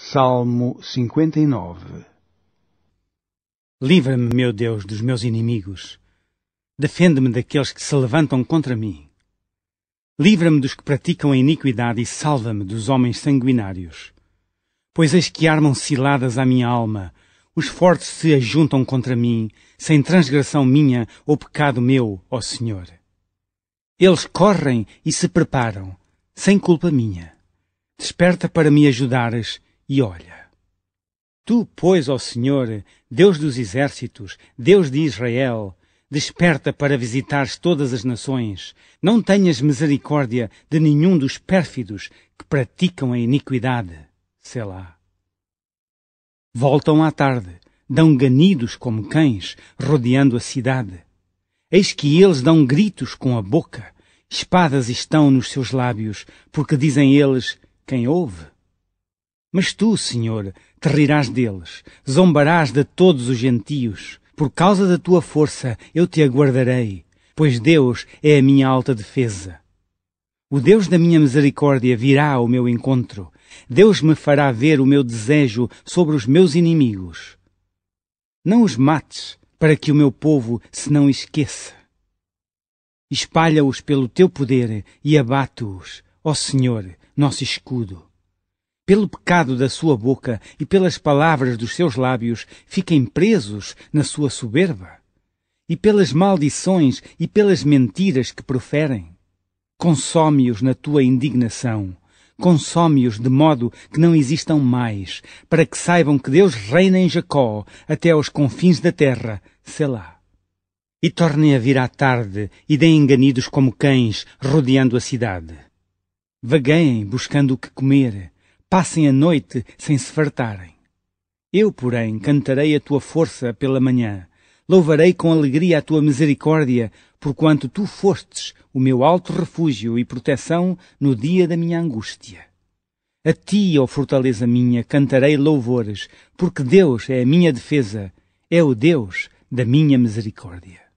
Salmo 59 Livra-me, meu Deus, dos meus inimigos. Defende-me daqueles que se levantam contra mim. Livra-me dos que praticam a iniquidade e salva-me dos homens sanguinários. Pois eis que armam ciladas à minha alma, os fortes se ajuntam contra mim, sem transgressão minha ou pecado meu, ó Senhor. Eles correm e se preparam, sem culpa minha. Desperta para me ajudares e olha. Tu, pois, ó Senhor, Deus dos exércitos, Deus de Israel, desperta para visitares todas as nações. Não tenhas misericórdia de nenhum dos pérfidos que praticam a iniquidade. Selá. Voltam à tarde, dão ganidos como cães, rodeando a cidade. Eis que eles dão gritos com a boca, espadas estão nos seus lábios, porque dizem eles, quem ouve? Mas tu, Senhor, te rirás deles, zombarás de todos os gentios. Por causa da tua força eu te aguardarei, pois Deus é a minha alta defesa. O Deus da minha misericórdia virá ao meu encontro. Deus me fará ver o meu desejo sobre os meus inimigos. Não os mates, para que o meu povo se não esqueça. Espalha-os pelo teu poder e abate-os, ó Senhor, nosso escudo pelo pecado da sua boca e pelas palavras dos seus lábios, fiquem presos na sua soberba, e pelas maldições e pelas mentiras que proferem. Consome-os na tua indignação, consome-os de modo que não existam mais, para que saibam que Deus reina em Jacó até aos confins da terra, selá. E tornem a vir à tarde e deem enganidos como cães, rodeando a cidade. Vagueiem buscando o que comer, passem a noite sem se fartarem. Eu, porém, cantarei a tua força pela manhã, louvarei com alegria a tua misericórdia, porquanto tu fostes o meu alto refúgio e proteção no dia da minha angústia. A ti, ó fortaleza minha, cantarei louvores, porque Deus é a minha defesa, é o Deus da minha misericórdia.